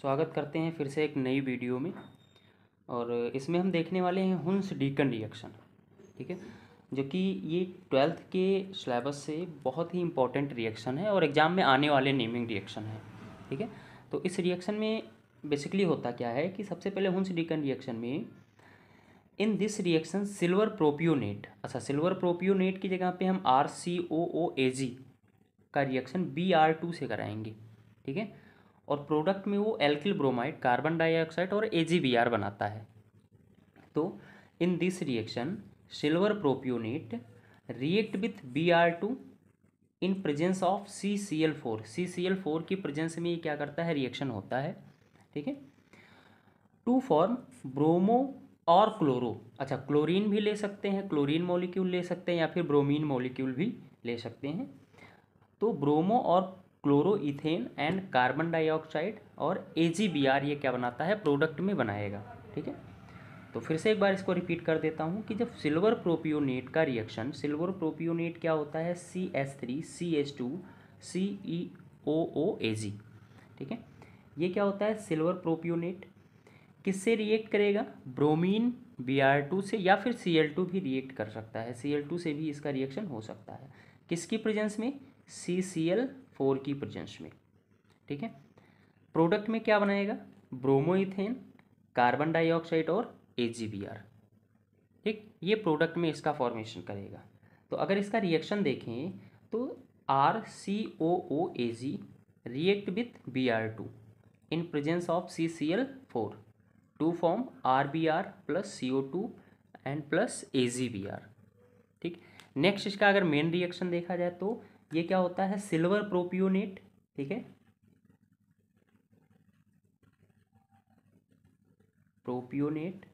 स्वागत करते हैं फिर से एक नई वीडियो में और इसमें हम देखने वाले हैं हुंस डीकन रिएक्शन ठीक है जो कि ये ट्वेल्थ के सिलेबस से बहुत ही इम्पोर्टेंट रिएक्शन है और एग्ज़ाम में आने वाले नेमिंग रिएक्शन है ठीक है तो इस रिएक्शन में बेसिकली होता क्या है कि सबसे पहले हुंस डीकन रिएक्शन में in this reaction silver propionate अच्छा सिल्वर प्रोपियोनेट की जगह पे हम are C O O A जी का रिएक्शन बी आर टू से कराएंगे ठीक है और प्रोडक्ट में वो एल्किल ब्रोमाइड कार्बन डाइऑक्साइड और ए बनाता है तो in this reaction silver propionate react with B R two in presence of C C L four C C L four की प्रेजेंस में ये क्या करता है रिएक्शन होता है ठीक है टू फॉर्म ब्रोमो और क्लोरो अच्छा क्लोरीन भी ले सकते हैं क्लोरीन मॉलिक्यूल ले सकते हैं या फिर ब्रोमीन मॉलिक्यूल भी ले सकते हैं तो ब्रोमो और क्लोरोइथेन एंड कार्बन डाइऑक्साइड और ए ये क्या बनाता है प्रोडक्ट में बनाएगा ठीक है तो फिर से एक बार इसको रिपीट कर देता हूँ कि जब सिल्वर प्रोपियोनेट का रिएक्शन सिल्वर प्रोपियोनेट क्या होता है C S three C S two C E O O A G ठीक है ये क्या होता है सिल्वर प्रोपियोनेट किससे रिएक्ट करेगा ब्रोमीन बी आर टू से या फिर सी एल टू भी रिएक्ट कर सकता है सी एल टू से भी इसका रिएक्शन हो सकता है किसकी प्रेजेंस में सी सी एल फोर की प्रजेंस में ठीक है प्रोडक्ट में क्या बनाएगा ब्रोमोइथेन कार्बन डाइऑक्साइड और ए ठीक ये प्रोडक्ट में इसका फॉर्मेशन करेगा तो अगर इसका रिएक्शन देखें तो R C O O A G react with B R two in presence of C C L four to form R B R plus C O two and plus A G B R ठीक next इसका अगर main reaction देखा जाए तो ये क्या होता है सिल्वर प्रोपियोनेट ठीक है प्रोपियोनेट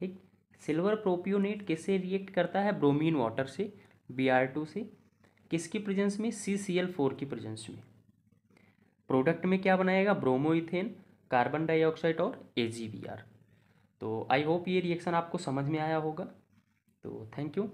ठीक सिल्वर प्रोपियोनेट किससे रिएक्ट करता है ब्रोमीन वाटर से बी आर टू से किसकी प्रेजेंस में सी सी एल फोर की प्रेजेंस में प्रोडक्ट में क्या बनाएगा ब्रोमोइथेन कार्बन डाइऑक्साइड और ए जी बी आर तो आई होप ये रिएक्शन आपको समझ में आया होगा तो थैंक यू